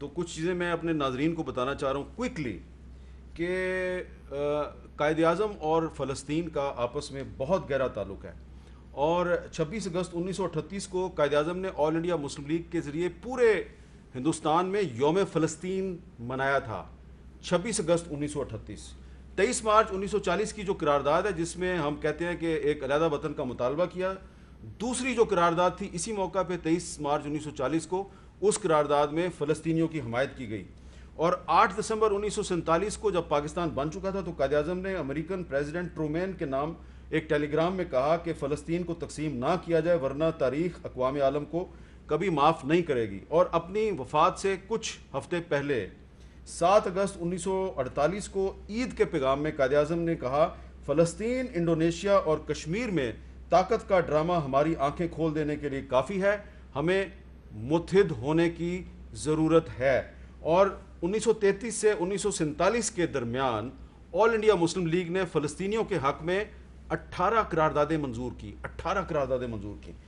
तो कुछ चीज़ें मैं अपने नाजरीन को बताना चाह रहा हूँ क्विकली कि कायद अजम और फ़लस्तीन का आपस में बहुत गहरा ताल्लुक है और 26 अगस्त 1938 को कायद अजम ने ऑल इंडिया मुस्लिम लीग के ज़रिए पूरे हिंदुस्तान में योम फ़लस्तीन मनाया था 26 अगस्त 1938 23 मार्च 1940 की जो करारदाद है जिसमें हम कहते हैं कि एक अलहदा वतन का मुतालबा किया दूसरी जो करारदाद थी इसी मौका पे 23 मार्च 1940 को उस करारदाद में फ़लस्तियों की हमायत की गई और 8 दिसंबर उन्नीस को जब पाकिस्तान बन चुका था तो कायद अजम ने अमेरिकन प्रेसिडेंट ट्रूमैन के नाम एक टेलीग्राम में कहा कि फ़लस्तीन को तकसीम ना किया जाए वरना तारीख अकवाम आलम को कभी माफ़ नहीं करेगी और अपनी वफात से कुछ हफ्ते पहले 7 अगस्त 1948 को ईद के पैगाम में कायद अजम ने कहा फ़लस्तीन इंडोनेशिया और कश्मीर में ताकत का ड्रामा हमारी आँखें खोल देने के लिए काफ़ी है हमें मुथिद होने की ज़रूरत है और 1933 से उन्नीस के दरमियान ऑल इंडिया मुस्लिम लीग ने फलस्तियों के हक़ में 18 करारदादे मंजूर की 18 करारदादें मंजूर की